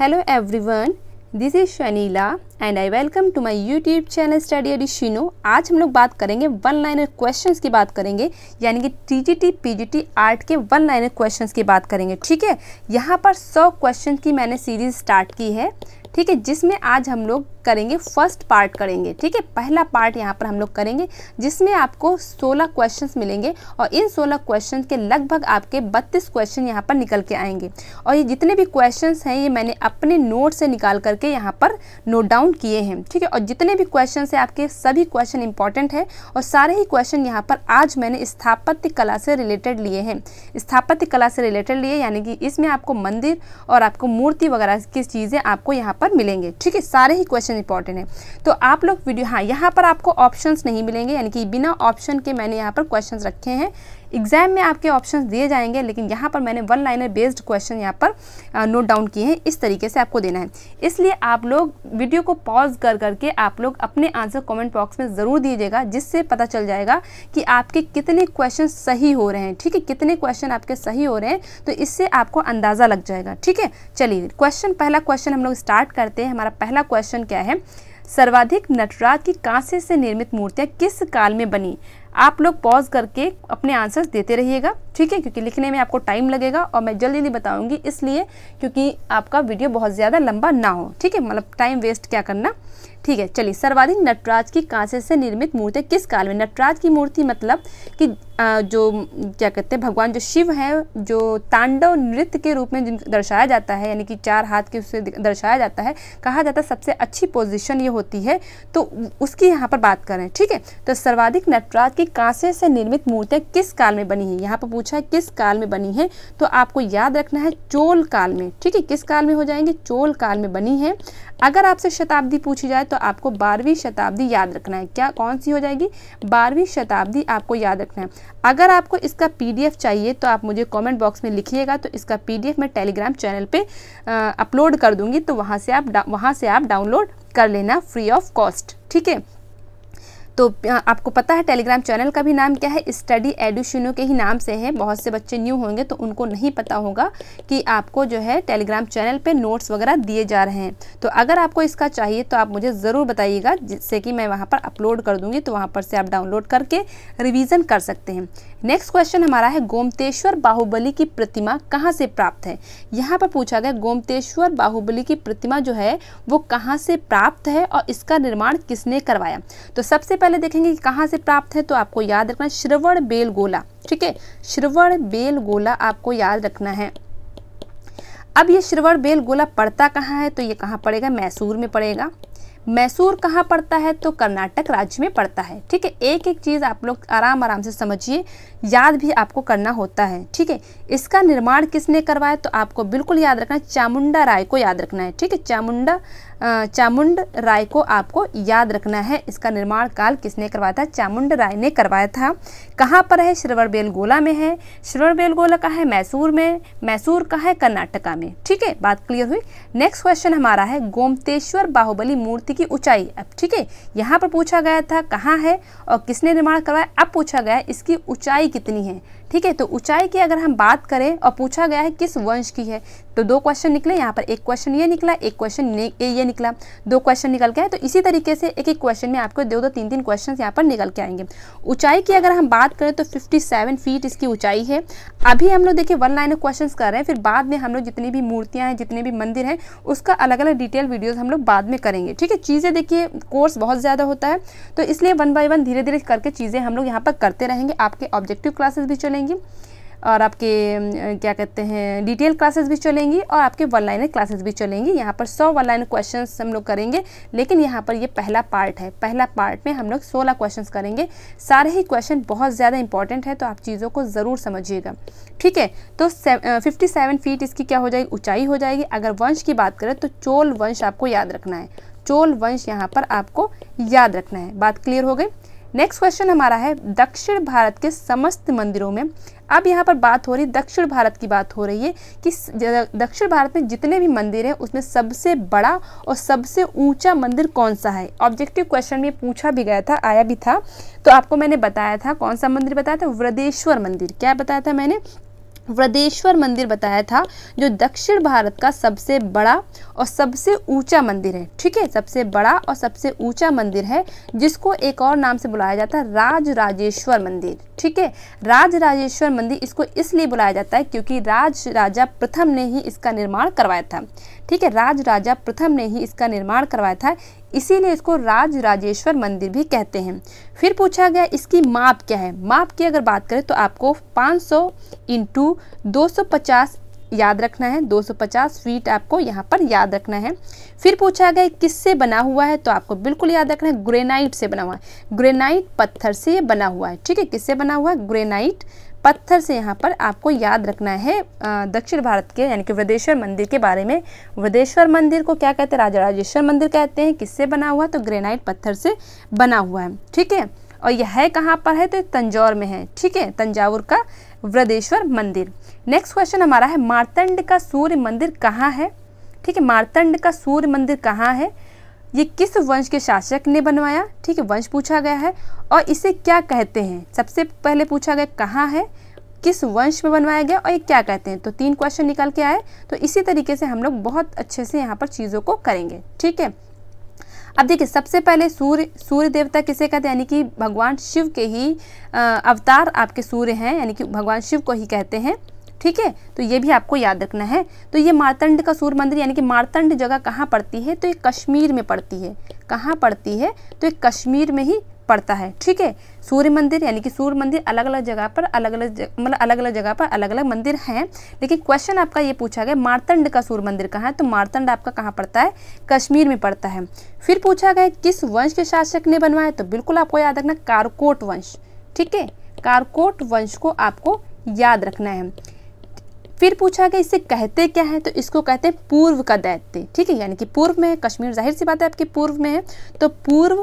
hello everyone this is Shanila and I welcome to my YouTube channel study edition आज हम लोग बात करेंगे वन लाइनर क्वेश्चंस की बात करेंगे यानी कि टीजीटी पीजीटी आर्ट के वन लाइनर क्वेश्चंस की बात करेंगे ठीक है यहाँ पर 100 क्वेश्चन की मैंने सीरीज स्टार्ट की है ठीक है जिसमें आज हम लोग करेंगे फर्स्ट पार्ट करेंगे ठीक है पहला पार्ट यहाँ पर हम लोग करेंगे जिसमें आपको 16 क्वेश्चंस मिलेंगे और इन 16 क्वेश्चंस के लगभग आपके 32 क्वेश्चन यहाँ पर निकल के आएंगे और ये जितने भी क्वेश्चंस हैं ये मैंने अपने नोट से निकाल करके यहाँ पर नोट डाउन किए हैं ठीक है और जितने भी क्वेश्चन हैं आपके सभी क्वेश्चन इंपॉर्टेंट है और सारे ही क्वेश्चन यहाँ पर आज मैंने स्थापत्य कला से रिलेटेड लिए हैं स्थापत्य कला से रिलेटेड लिए यानी कि इसमें आपको मंदिर और आपको मूर्ति वगैरह की चीज़ें आपको यहाँ पर मिलेंगे ठीक है सारे ही क्वेश्चन इंपॉर्टेंट है तो आप लोग वीडियो हाँ यहाँ पर आपको ऑप्शंस नहीं मिलेंगे यानी कि बिना ऑप्शन के मैंने यहाँ पर क्वेश्चन रखे हैं एग्जाम में आपके ऑप्शन दिए जाएंगे लेकिन यहाँ पर मैंने वन लाइनर बेस्ड क्वेश्चन यहाँ पर नोट डाउन किए हैं इस तरीके से आपको देना है इसलिए आप लोग वीडियो को पॉज कर करके आप लोग अपने आंसर कॉमेंट बॉक्स में ज़रूर दीजिएगा जिससे पता चल जाएगा कि आपके कितने क्वेश्चन सही हो रहे हैं ठीक है कितने क्वेश्चन आपके सही हो रहे हैं तो इससे आपको अंदाज़ा लग जाएगा ठीक है चलिए क्वेश्चन पहला क्वेश्चन हम लोग स्टार्ट करते हैं हमारा पहला क्वेश्चन क्या है सर्वाधिक नटराज की कांसे से निर्मित मूर्तियाँ किस काल में बनी आप लोग पॉज करके अपने आंसर्स देते रहिएगा ठीक है क्योंकि लिखने में आपको टाइम लगेगा और मैं जल्दी नहीं बताऊंगी इसलिए क्योंकि आपका वीडियो बहुत ज़्यादा लंबा ना हो ठीक है मतलब टाइम वेस्ट क्या करना ठीक है चलिए सर्वाधिक नटराज की कांसे से निर्मित मूर्ति किस काल में नटराज की मूर्ति मतलब कि जो क्या कहते हैं भगवान जो शिव हैं जो तांडव नृत्य के रूप में दर्शाया जाता है यानी कि चार हाथ के उससे दर्शाया जाता है कहा जाता है सबसे अच्छी पोजीशन ये होती है तो उसकी यहाँ पर बात करें ठीक है तो सर्वाधिक नटराज की कांसे से निर्मित मूर्तियाँ किस काल में बनी है यहाँ पर पूछा है किस काल में बनी है तो आपको याद रखना है चोल काल में ठीक है किस काल में हो जाएंगे चोल काल में बनी है अगर आपसे शताब्दी पूछी जाए तो आपको बारहवीं शताब्दी याद रखना है क्या कौन सी हो जाएगी बारहवीं शताब्दी आपको याद रखना है अगर आपको इसका पीडीएफ चाहिए तो आप मुझे कमेंट बॉक्स में लिखिएगा तो इसका पीडीएफ मैं टेलीग्राम चैनल पे अपलोड कर दूंगी तो वहाँ से आप वहाँ से आप डाउनलोड कर लेना फ्री ऑफ कॉस्ट ठीक है तो आपको पता है टेलीग्राम चैनल का भी नाम क्या है स्टडी एडुशिनो के ही नाम से है बहुत से बच्चे न्यू होंगे तो उनको नहीं पता होगा कि आपको जो है टेलीग्राम चैनल पर नोट्स वगैरह दिए जा रहे हैं तो अगर आपको इसका चाहिए तो आप मुझे ज़रूर बताइएगा जिससे कि मैं वहाँ पर अपलोड कर दूँगी तो वहाँ पर से आप डाउनलोड करके रिविज़न कर सकते हैं नेक्स्ट क्वेश्चन हमारा है गोमतेश्वर बाहुबली की प्रतिमा कहाँ से प्राप्त है यहाँ पर पूछा गया गोमतेश्वर बाहुबली की प्रतिमा जो है वो कहाँ से प्राप्त है और इसका निर्माण किसने करवाया तो सबसे पहले देखेंगे कि कहाँ से प्राप्त है तो आपको याद रखना श्रवण बेल गोला ठीक है श्रवण बेल गोला आपको याद रखना है अब ये श्रवण बेल गोला पड़ता कहाँ है तो ये कहाँ पड़ेगा मैसूर में पड़ेगा मैसूर कहाँ पड़ता है तो कर्नाटक राज्य में पड़ता है ठीक है एक एक चीज़ आप लोग आराम आराम से समझिए याद भी आपको करना होता है ठीक है इसका निर्माण किसने करवाया तो आपको बिल्कुल याद रखना है चामुंडा राय को याद रखना है ठीक है चामुंडा चामुंड राय को आपको याद रखना है इसका निर्माण काल किसने करवाया था चामुंड राय ने करवाया था कहाँ पर है श्रवण बेलगोला में है श्रवण बेलगोला का है मैसूर में मैसूर का है कर्नाटका में ठीक है बात क्लियर हुई नेक्स्ट क्वेश्चन हमारा है गोमतेश्वर बाहुबली मूर्ति की ऊंचाई अब ठीक है यहाँ पर पूछा गया था कहाँ है और किसने निर्माण करवाया अब पूछा गया इसकी ऊंचाई कितनी है ठीक है तो ऊंचाई की अगर हम बात करें और पूछा गया है किस वंश की है तो दो क्वेश्चन निकले यहाँ पर एक क्वेश्चन ये निकला एक क्वेश्चन ये निकला दो क्वेश्चन निकल के आए तो इसी तरीके से एक एक क्वेश्चन में आपको दो दो तीन तीन क्वेश्चन यहाँ पर निकल के आएंगे ऊंचाई की अगर हम बात करें तो 57 फीट इसकी ऊंचाई है अभी हम लोग देखिए वन लाइन क्वेश्चन कर रहे हैं फिर बाद में हम लोग जितनी भी मूर्तियाँ हैं जितने भी मंदिर हैं उसका अलग अलग डिटेल वीडियोज़ हम लोग बाद में करेंगे ठीक है चीज़ें देखिए कोर्स बहुत ज़्यादा होता है तो इसलिए वन बाई वन धीरे धीरे करके चीज़ें हम लोग यहाँ पर करते रहेंगे आपके ऑब्जेक्टिव क्लासेस भी चलेंगे चलेंगी और आपके क्या कहते हैं डिटेल क्लासेस भी चलेंगी और आपके वन लाइनर क्लासेस भी चलेंगी यहाँ पर सौ वन लाइन क्वेश्चन हम लोग करेंगे लेकिन यहाँ पर ये पहला पार्ट है पहला पार्ट में हम लोग सोलह क्वेश्चन करेंगे सारे ही क्वेश्चन बहुत ज़्यादा इंपॉर्टेंट है तो आप चीज़ों को ज़रूर समझिएगा ठीक है तो फिफ्टी सेवन फीट इसकी क्या हो जाएगी ऊंचाई हो जाएगी अगर वंश की बात करें तो चोल वंश आपको याद रखना है चोल वंश यहाँ पर आपको याद रखना है बात क्लियर हो गई नेक्स्ट क्वेश्चन हमारा है दक्षिण भारत के समस्त मंदिरों में अब यहाँ पर बात हो रही दक्षिण भारत की बात हो रही है कि दक्षिण भारत में जितने भी मंदिर हैं उसमें सबसे बड़ा और सबसे ऊंचा मंदिर कौन सा है ऑब्जेक्टिव क्वेश्चन में पूछा भी गया था आया भी था तो आपको मैंने बताया था कौन सा मंदिर बताया था वृदेश्वर मंदिर क्या बताया था मैंने वृदेश्वर मंदिर बताया था जो दक्षिण भारत का सबसे बड़ा और सबसे ऊंचा मंदिर है ठीक है सबसे बड़ा और सबसे ऊंचा मंदिर है जिसको एक और नाम से बुलाया जाता है राज राजेश्वर मंदिर ठीक है राज राजेश्वर मंदिर इसको इसलिए बुलाया जाता है क्योंकि राज राजा प्रथम ने ही इसका निर्माण करवाया था ठीक है राज राजा प्रथम ने ही इसका निर्माण करवाया था इसीलिए इसको राज राजेश्वर मंदिर भी कहते हैं फिर पूछा गया इसकी माप क्या है माप की अगर बात करें तो आपको 500 सौ इंटू याद रखना है 250 फीट आपको यहाँ पर याद रखना है फिर पूछा गया किससे बना हुआ है तो आपको बिल्कुल याद रखना है ग्रेनाइट से बना हुआ है ग्रेनाइट पत्थर से बना हुआ है ठीक है किससे बना हुआ है ग्रेनाइट पत्थर से यहाँ पर आपको याद रखना है दक्षिण भारत के यानी कि वृदेश्वर मंदिर के बारे में वृदेश्वर मंदिर को क्या कहते हैं राजा राजेश्वर मंदिर कहते हैं किससे बना हुआ तो ग्रेनाइट पत्थर से बना हुआ है ठीक है और यह है कहाँ पर है तो तंजौर में है ठीक है तंजावुर का वृदेश्वर मंदिर नेक्स्ट क्वेश्चन हमारा है मारतंड का सूर्य मंदिर कहाँ है ठीक है मारतंड का सूर्य मंदिर कहाँ है ये किस वंश के शासक ने बनवाया ठीक है वंश पूछा गया है और इसे क्या कहते हैं सबसे पहले पूछा गया कहाँ है किस वंश में बनवाया गया और ये क्या कहते हैं तो तीन क्वेश्चन निकल के आए तो इसी तरीके से हम लोग बहुत अच्छे से यहाँ पर चीज़ों को करेंगे ठीक है अब देखिए सबसे पहले सूर्य सूर्य देवता किसे कहते हैं यानी कि भगवान शिव के ही अवतार आपके सूर्य हैं यानी कि भगवान शिव को ही कहते हैं ठीक है तो ये भी आपको याद रखना है तो ये मारतंड का सूर्य मंदिर यानी कि मारतंड जगह कहाँ पड़ती है तो ये कश्मीर में पड़ती है कहाँ पड़ती है तो ये कश्मीर में ही पड़ता है ठीक है सूर्य मंदिर यानी कि सूर्य मंदिर अलग अलग जगह पर अलग अलग मतलब अलग अलग जगह पर अलग अलग मंदिर हैं लेकिन क्वेश्चन आपका ये पूछा गया मारतंड का सूर्य मंदिर कहाँ है तो मारतंड आपका कहाँ पड़ता है कश्मीर में पड़ता है फिर पूछा गया किस वंश के शासक ने बनवाया तो बिल्कुल आपको याद रखना कारकोट वंश ठीक है कारकोट वंश को आपको याद रखना है फिर पूछा गया इसे कहते क्या है तो इसको कहते हैं पूर्व का दैत्य ठीक है यानी कि पूर्व में है कश्मीर जाहिर सी बात है आपके पूर्व में है तो पूर्व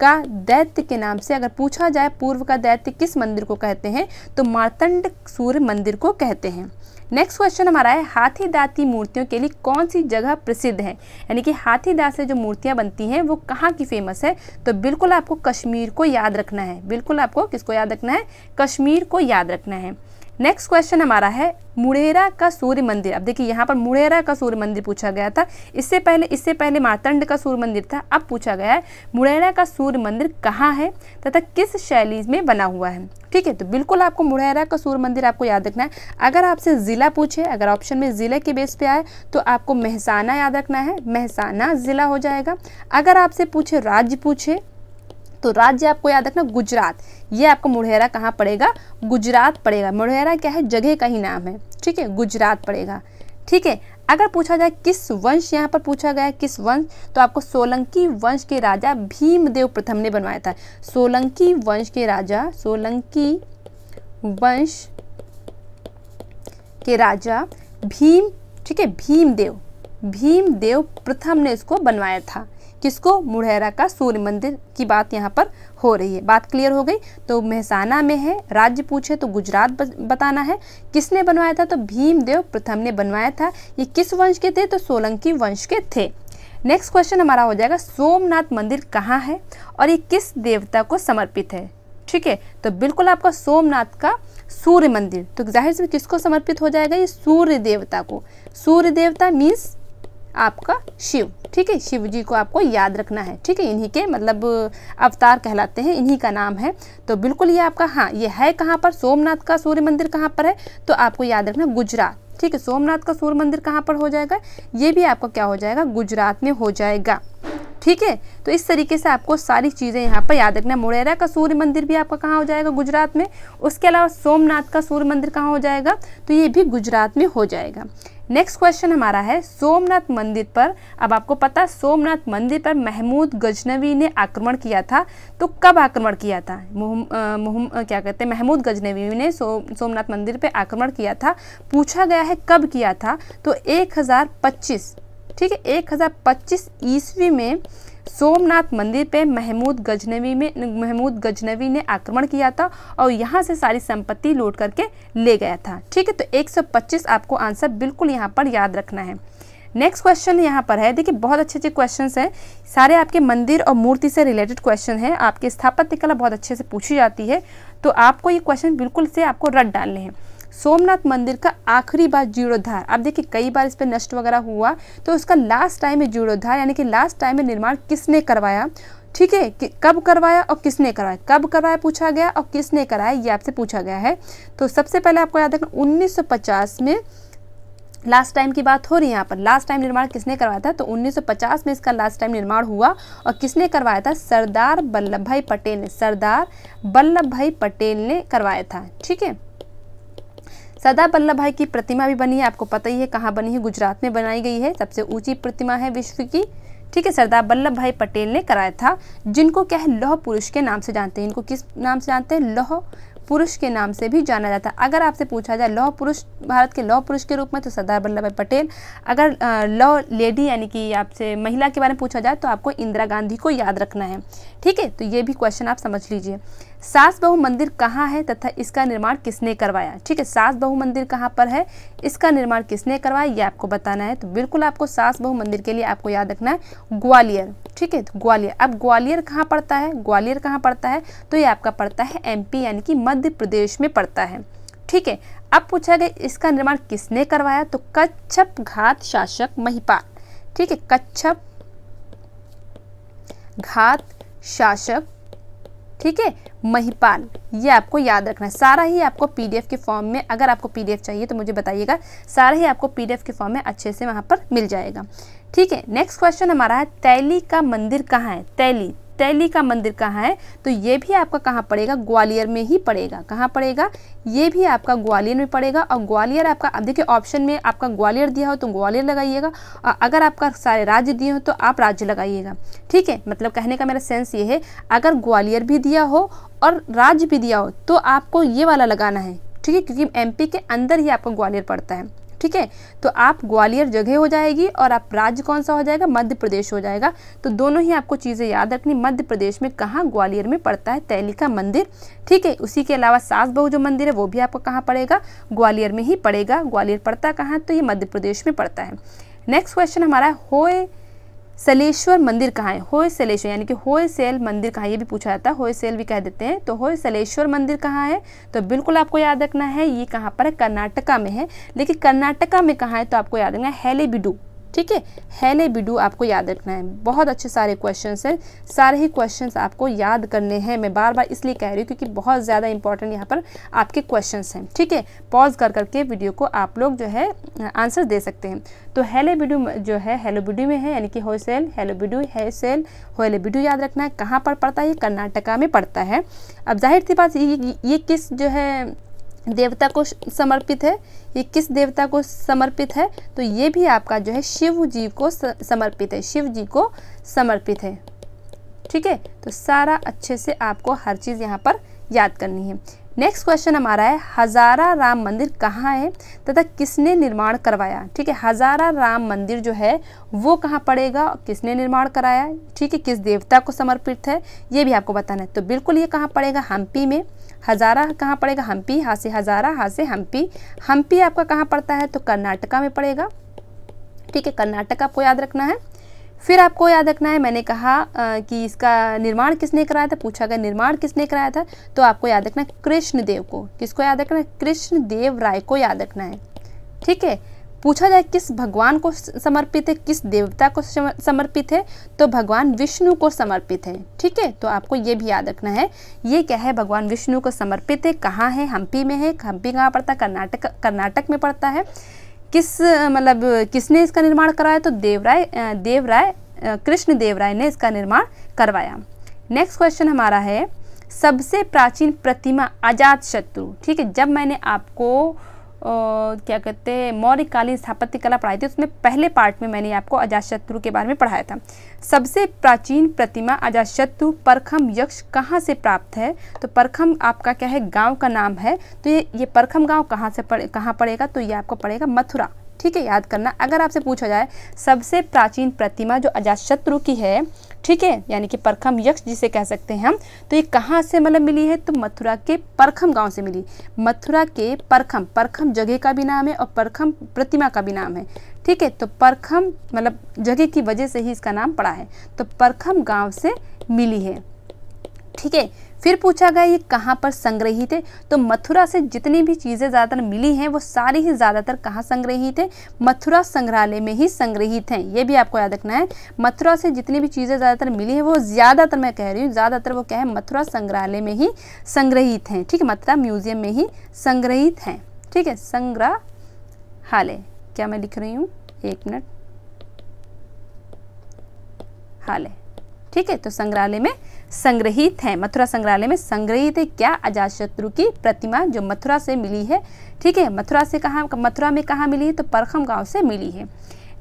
का दैत्य के नाम से अगर पूछा जाए पूर्व का दैत्य किस मंदिर को कहते हैं तो मारतंड सूर्य मंदिर को कहते हैं नेक्स्ट क्वेश्चन हमारा है हाथी दाती मूर्तियों के लिए कौन सी जगह प्रसिद्ध है यानी कि हाथी दात से जो मूर्तियाँ बनती हैं वो कहाँ की फेमस है तो बिल्कुल आपको कश्मीर को याद रखना है बिल्कुल आपको किसको याद रखना है कश्मीर को याद रखना है नेक्स्ट क्वेश्चन हमारा है मुड़ेरा का सूर्य मंदिर अब देखिए यहाँ पर मुड़ेरा का सूर्य मंदिर पूछा गया था इससे पहले इससे पहले मातंड का सूर्य मंदिर था अब पूछा गया है मुड़ेरा का सूर्य मंदिर कहाँ है तथा किस शैली में बना हुआ है ठीक है तो बिल्कुल आपको मुड़ेरा का सूर्य मंदिर आपको याद रखना है अगर आपसे ज़िला पूछे अगर ऑप्शन में ज़िले के बेस पे आए तो आपको महसाना याद रखना है महसाना ज़िला हो जाएगा अगर आपसे पूछे राज्य पूछे तो राज्य आपको याद रखना गुजरात ये आपको मुढ़ेरा कहाँ पड़ेगा गुजरात पड़ेगा मुढ़ेरा क्या है जगह का ही नाम है ठीक है गुजरात पड़ेगा ठीक है अगर पूछा जाए किस वंश यहाँ पर पूछा गया किस वंश तो आपको सोलंकी वंश के राजा भीमदेव प्रथम ने बनवाया था सोलंकी वंश के राजा सोलंकी वंश के राजा भीम ठीक है भीमदेव भीमदेव प्रथम ने इसको बनवाया था किसको मुढ़ेरा का सूर्य मंदिर की बात यहाँ पर हो रही है बात क्लियर हो गई तो मेहसाना में है राज्य पूछे तो गुजरात बताना है किसने बनवाया था तो भीमदेव प्रथम ने बनवाया था ये किस वंश के थे तो सोलंकी वंश के थे नेक्स्ट क्वेश्चन हमारा हो जाएगा सोमनाथ मंदिर कहाँ है और ये किस देवता को समर्पित है ठीक है तो बिल्कुल आपका सोमनाथ का सूर्य मंदिर तो जाहिर से किसको समर्पित हो जाएगा ये सूर्य देवता को सूर्य देवता मीन्स आपका शिव ठीक है शिव जी को आपको याद रखना है ठीक है इन्हीं के मतलब अवतार कहलाते हैं इन्हीं का नाम है तो बिल्कुल ये आपका हाँ ये है कहाँ पर सोमनाथ का सूर्य मंदिर कहाँ पर है तो आपको याद रखना गुजरात ठीक है सोमनाथ का सूर्य मंदिर कहाँ पर हो जाएगा ये भी आपका क्या हो जाएगा गुजरात में हो जाएगा ठीक है तो इस तरीके से आपको सारी चीज़ें यहाँ पर याद रखना मुड़ेरा का सूर्य मंदिर भी आपका कहाँ हो जाएगा गुजरात में उसके अलावा सोमनाथ का सूर्य मंदिर कहाँ हो जाएगा तो ये भी गुजरात में हो जाएगा नेक्स्ट क्वेश्चन हमारा है सोमनाथ मंदिर पर अब आपको पता सोमनाथ मंदिर पर महमूद गजनवी ने आक्रमण किया था तो कब आक्रमण किया था मुहम क्या कहते हैं महमूद गजनवी ने सो, सोमनाथ मंदिर पर आक्रमण किया था पूछा गया है कब किया था तो 1025 ठीक है एक हज़ार पच्चीस ईस्वी में सोमनाथ मंदिर पे महमूद गजनवी में महमूद गजनवी ने आक्रमण किया था और यहाँ से सारी संपत्ति लूट करके ले गया था ठीक है तो 125 आपको आंसर बिल्कुल यहाँ पर याद रखना है नेक्स्ट क्वेश्चन यहाँ पर है देखिए बहुत अच्छे अच्छे क्वेश्चन हैं सारे आपके मंदिर और मूर्ति से रिलेटेड क्वेश्चन हैं आपके स्थापत्य कला बहुत अच्छे से पूछी जाती है तो आपको ये क्वेश्चन बिल्कुल से आपको रट डालने हैं सोमनाथ मंदिर का आखिरी बार जीर्णोद्धार आप देखिए कई बार इस पर नष्ट वगैरह हुआ तो उसका लास्ट टाइम में जीर्णोद्धार यानी कि लास्ट टाइम में निर्माण किसने करवाया ठीक है कि कब करवाया और किसने करवाया कब करवाया पूछा गया और किसने कराया ये आपसे पूछा गया है तो सबसे पहले आपको याद रखना 1950 में लास्ट टाइम की बात हो रही है यहाँ पर लास्ट टाइम निर्माण किसने करवाया था तो 1950 में इसका लास्ट टाइम निर्माण हुआ और किसने करवाया था सरदार वल्लभ भाई पटेल ने सरदार वल्लभ भाई पटेल ने करवाया था ठीक है सरदार वल्लभ भाई की प्रतिमा भी बनी है आपको पता ही है कहाँ बनी है गुजरात में बनाई गई है सबसे ऊंची प्रतिमा है विश्व की ठीक है सरदार वल्लभ भाई पटेल ने कराया था जिनको क्या है लौह पुरुष के नाम से जानते हैं इनको किस नाम से जानते हैं लौह पुरुष के नाम से भी जाना जाता है अगर आपसे पूछा जाए लौह पुरुष भारत के लौह पुरुष के रूप में तो सरदार वल्लभ भाई पटेल अगर लौ लेडी यानी कि आपसे महिला के बारे में पूछा जाए तो आपको इंदिरा गांधी को याद रखना है ठीक है तो ये भी क्वेश्चन आप समझ लीजिए सास बहु मंदिर कहाँ है तथा इसका निर्माण किसने करवाया ठीक है सास बहु मंदिर कहाँ पर है इसका निर्माण किसने करवाया ये आपको बताना है तो बिल्कुल आपको सास बहु मंदिर के लिए आपको याद रखना है ग्वालियर ठीक है तो ग्वालियर अब ग्वालियर कहाँ पड़ता है ग्वालियर कहाँ पड़ता है तो ये आपका पड़ता है एमपी यानी कि मध्य प्रदेश में पड़ता है ठीक है अब पूछा गया इसका निर्माण किसने करवाया तो कच्छप घात शासक महिपाल ठीक है कच्छप घात शासक ठीक है महिपाल ये आपको याद रखना है सारा ही आपको पीडीएफ के फॉर्म में अगर आपको पीडीएफ चाहिए तो मुझे बताइएगा सारा ही आपको पीडीएफ के फॉर्म में अच्छे से वहाँ पर मिल जाएगा ठीक है नेक्स्ट क्वेश्चन हमारा है तैली का मंदिर कहाँ है तैली टैली का मंदिर कहाँ है तो ये भी आपका कहाँ पड़ेगा ग्वालियर में ही पड़ेगा कहाँ पड़ेगा ये भी आपका ग्वालियर में पड़ेगा और ग्वालियर आपका अब देखिए ऑप्शन में आपका ग्वालियर दिया हो तो ग्वालियर लगाइएगा और अगर आपका सारे राज्य दिए हो तो आप राज्य लगाइएगा ठीक है मतलब कहने का मेरा सेंस ये है अगर ग्वालियर भी दिया हो और राज्य भी दिया हो तो आपको ये वाला लगाना है ठीक है क्योंकि एमपी के अंदर ही आपका ग्वालियर पड़ता है ठीक है तो आप ग्वालियर जगह हो जाएगी और आप राज्य कौन सा हो जाएगा मध्य प्रदेश हो जाएगा तो दोनों ही आपको चीज़ें याद रखनी मध्य प्रदेश में कहाँ ग्वालियर में पड़ता है तैली का मंदिर ठीक है उसी के अलावा सास बहू जो मंदिर है वो भी आपको कहाँ पड़ेगा ग्वालियर में ही पड़ेगा ग्वालियर पड़ता कहाँ तो ये मध्य प्रदेश में पड़ता है नेक्स्ट क्वेश्चन हमारा होए सलेश्वर मंदिर कहाँ है होय सलेश्वर यानी कि होय सेल मंदिर कहाँ ये भी पूछा जाता है होय सेल भी कह देते हैं तो होय सलेश्वर मंदिर कहाँ है तो बिल्कुल आपको याद रखना है ये कहाँ पर है कर्नाटका में है लेकिन कर्नाटका में कहाँ है तो आपको याद रखना है हेलेबिडू ठीक है हैले बिडू आपको याद रखना है बहुत अच्छे सारे क्वेश्चन हैं सारे ही क्वेश्चन आपको याद करने हैं मैं बार बार इसलिए कह रही हूँ क्योंकि बहुत ज़्यादा इंपॉर्टेंट यहाँ पर आपके क्वेश्चन हैं ठीक है पॉज कर करके वीडियो को आप लोग जो है आंसर दे सकते हैं तो हेले बिडू जो है हेलो बिडू में है यानी कि होलसेल सेल होले बिडू याद रखना है कहाँ पर पड़ता है ये कर्नाटका में पड़ता है अब जाहिर सी बात ये ये किस जो है देवता को समर्पित है ये किस देवता को समर्पित है तो ये भी आपका जो है शिव जी को समर्पित है शिव जी को समर्पित है ठीक है तो सारा अच्छे से आपको हर चीज़ यहाँ पर याद करनी है नेक्स्ट क्वेश्चन हमारा है हज़ारा राम मंदिर कहाँ है तथा किसने निर्माण करवाया ठीक है हज़ारा राम मंदिर जो है वो कहाँ पड़ेगा किसने निर्माण कराया ठीक है किस देवता को समर्पित है ये भी आपको बताना है तो बिल्कुल ये कहाँ पड़ेगा हम्पी में हज़ारा कहाँ पड़ेगा हम्पी हा से हज़ारा हा से हम्पी हम्पी आपका कहाँ पड़ता है तो कर्नाटका में पड़ेगा ठीक है कर्नाटक आपको याद रखना है फिर आपको याद रखना है मैंने कहा आ, कि इसका निर्माण किसने कराया था पूछा गया निर्माण किसने कराया था तो आपको याद रखना कृष्णदेव को किसको याद रखना है कृष्णदेव राय को याद रखना है ठीक है पूछा जाए किस भगवान को समर्पित है किस देवता को समर्पित है तो भगवान विष्णु को समर्पित है ठीक है तो आपको ये भी याद रखना है ये क्या है भगवान विष्णु को समर्पित है कहाँ है हम्पी में है हम्पी कहाँ पड़ता है कर्नाटक कर्नाटक में पड़ता है किस मतलब किसने इसका निर्माण कराया तो देवराय देवराय कृष्ण देवराय ने इसका निर्माण करवाया नेक्स्ट क्वेश्चन हमारा है सबसे प्राचीन प्रतिमा अजात शत्रु ठीक है जब मैंने आपको क्या कहते हैं मौर्य कालीन स्थापत्य कला पढ़ाई थी उसमें पहले पार्ट में मैंने आपको अजातशत्रु के बारे में पढ़ाया था सबसे प्राचीन प्रतिमा अजातशत्रु परखम यक्ष कहाँ से प्राप्त है तो परखम आपका क्या है गांव का नाम है तो ये ये परखम गांव कहाँ से पड़े कहाँ पड़ेगा तो ये आपको पड़ेगा मथुरा ठीक है याद करना अगर आपसे पूछा जाए सबसे प्राचीन प्रतिमा जो अजातशत्रु की है ठीक है यानी कि परखम यक्ष जिसे कह सकते हैं हम तो ये कहाँ से मतलब मिली है तो मथुरा के परखम गांव से मिली मथुरा के परखम परखम जगह का भी नाम है और परखम प्रतिमा का भी नाम है ठीक है तो परखम मतलब जगह की वजह से ही इसका नाम पड़ा है तो परखम गाँव से मिली है ठीक है फिर पूछा गया ये कहाँ पर संग्रहित है तो मथुरा से जितनी भी चीज़ें ज़्यादातर मिली हैं वो सारी ही ज़्यादातर कहाँ संग्रहित है मथुरा संग्रहालय में ही संग्रहित हैं ये भी आपको याद रखना है मथुरा से जितनी भी चीज़ें ज़्यादातर मिली हैं वो ज़्यादातर मैं कह रही हूँ ज़्यादातर वो क्या है मथुरा संग्रहालय में ही संग्रहित हैं ठीक है मथुरा म्यूजियम में ही संग्रहित हैं ठीक है संग्रहालय क्या मैं लिख रही हूँ एक मिनट हालय ठीक है तो संग्रहालय में संग्रहित हैं मथुरा संग्रहालय में संग्रहित है क्या अजातशत्रु की प्रतिमा जो मथुरा से मिली है ठीक है मथुरा से कहाँ मथुरा में कहाँ मिली है तो परखम गाँव से मिली है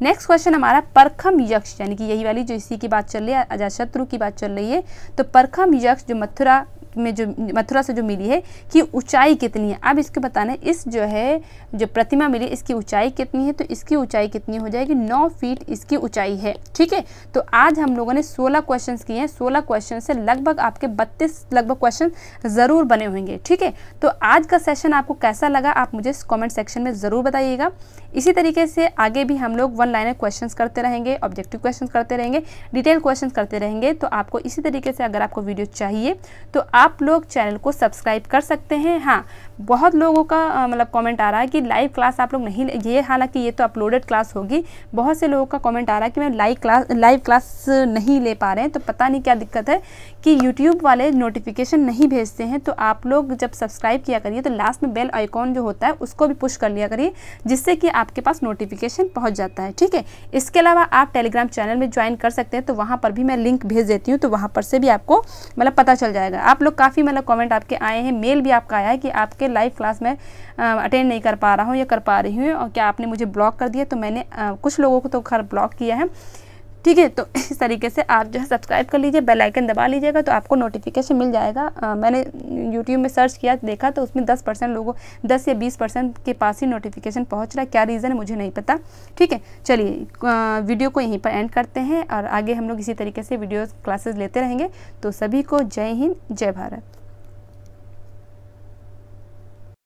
नेक्स्ट क्वेश्चन हमारा परखम यक्ष यानी कि यही वाली जो इसी की बात चल रही है अजाशत्रु की बात चल रही है तो परखम यक्ष जो मथुरा में जो मथुरा से जो मिली है कि ऊंचाई कितनी है अब इसको बताना है इस जो है जो प्रतिमा मिली इसकी ऊंचाई कितनी है तो इसकी ऊंचाई कितनी हो जाएगी नौ फीट इसकी ऊंचाई है ठीक है तो आज हम लोगों ने सोलह क्वेश्चन किए हैं सोलह क्वेश्चन से लगभग आपके बत्तीस लगभग क्वेश्चन ज़रूर बने होंगे ठीक है तो आज का सेशन आपको कैसा लगा आप मुझे कॉमेंट सेक्शन में ज़रूर बताइएगा इसी तरीके से आगे भी हम लोग वन लाइनर क्वेश्चंस करते रहेंगे ऑब्जेक्टिव क्वेश्चंस करते रहेंगे डिटेल क्वेश्चंस करते रहेंगे तो आपको इसी तरीके से अगर आपको वीडियो चाहिए तो आप आप लोग चैनल को सब्सक्राइब कर सकते हैं हाँ बहुत लोगों का मतलब कमेंट आ रहा है कि लाइव क्लास आप लोग नहीं ये हालांकि ये तो अपलोडेड क्लास होगी बहुत से लोगों का कमेंट आ रहा है कि मैं लाइव क्लास लाइव क्लास नहीं ले पा रहे हैं तो पता नहीं क्या दिक्कत है कि यूट्यूब वाले नोटिफिकेशन नहीं भेजते हैं तो आप लोग जब सब्सक्राइब किया करिए तो लास्ट में बेल आइकॉन जो होता है उसको भी पुश कर लिया करिए जिससे कि आपके पास नोटिफिकेशन पहुँच जाता है ठीक है इसके अलावा आप टेलीग्राम चैनल में ज्वाइन कर सकते हैं तो वहाँ पर भी मैं लिंक भेज देती हूँ तो वहाँ पर से भी आपको मतलब पता चल जाएगा आप लोग काफ़ी मतलब कमेंट आपके आए हैं मेल भी आपका आया है कि आपके लाइव क्लास में अटेंड नहीं कर पा रहा हूँ या कर पा रही हूँ और क्या आपने मुझे ब्लॉक कर दिया तो मैंने आ, कुछ लोगों को तो खैर ब्लॉक किया है ठीक है तो इस तरीके से आप जो है सब्सक्राइब कर लीजिए बेल आइकन दबा लीजिएगा तो आपको नोटिफिकेशन मिल जाएगा आ, मैंने यूट्यूब में सर्च किया देखा तो उसमें दस परसेंट लोगों दस या बीस परसेंट के पास ही नोटिफिकेशन पहुँच रहा है क्या रीज़न है मुझे नहीं पता ठीक है चलिए वीडियो को यहीं पर एंड करते हैं और आगे हम लोग इसी तरीके से वीडियो क्लासेज लेते रहेंगे तो सभी को जय हिंद जय भारत